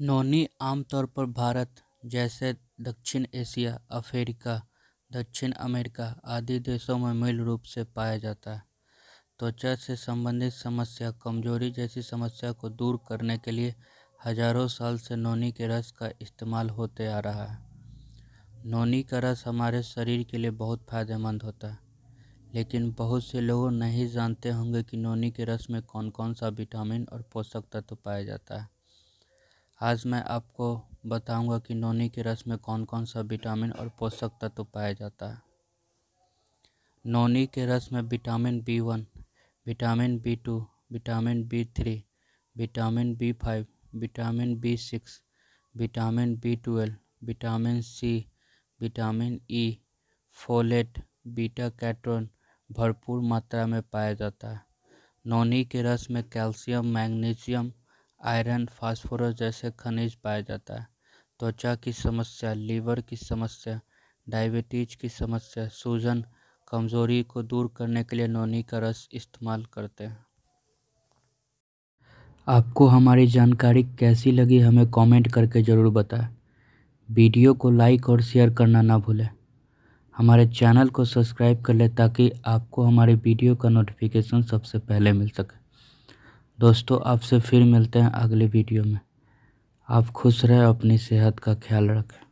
नौनी आमतौर पर भारत जैसे दक्षिण एशिया अफ्रीका दक्षिण अमेरिका आदि देशों में मूल रूप से पाया जाता है त्वचा से संबंधित समस्या कमजोरी जैसी समस्या को दूर करने के लिए हजारों साल से नोनी के रस का इस्तेमाल होते आ रहा है नोनी का रस हमारे शरीर के लिए बहुत फायदेमंद होता है लेकिन बहुत से लोग नहीं जानते होंगे कि नोनी के रस में कौन कौन सा विटामिन और पोषक तत्व तो पाया जाता है आज मैं आपको बताऊंगा कि नोनी के रस में कौन कौन सा विटामिन और पोषक तत्व पाया जाता है नोनी के रस में vitamin B one vitamin B two vitamin B three vitamin B five vitamin B six vitamin B twelve vitamin C vitamin E folate beta carotene भरपूर मात्रा में पाया जाता है नोनी के रस में कैल्शियम मैग्नीशियम आयरन फास्फोरस जैसे खनिज पाया जाता है त्वचा की समस्या लीवर की समस्या डायबिटीज़ की समस्या सूजन कमज़ोरी को दूर करने के लिए नोनी का रस इस्तेमाल करते हैं आपको हमारी जानकारी कैसी लगी हमें कमेंट करके ज़रूर बताएं वीडियो को लाइक और शेयर करना ना भूलें हमारे चैनल को सब्सक्राइब कर लें ताकि आपको हमारे वीडियो का नोटिफिकेशन सबसे पहले मिल सके दोस्तों आपसे फिर मिलते हैं अगले वीडियो में आप खुश रहें अपनी सेहत का ख्याल रखें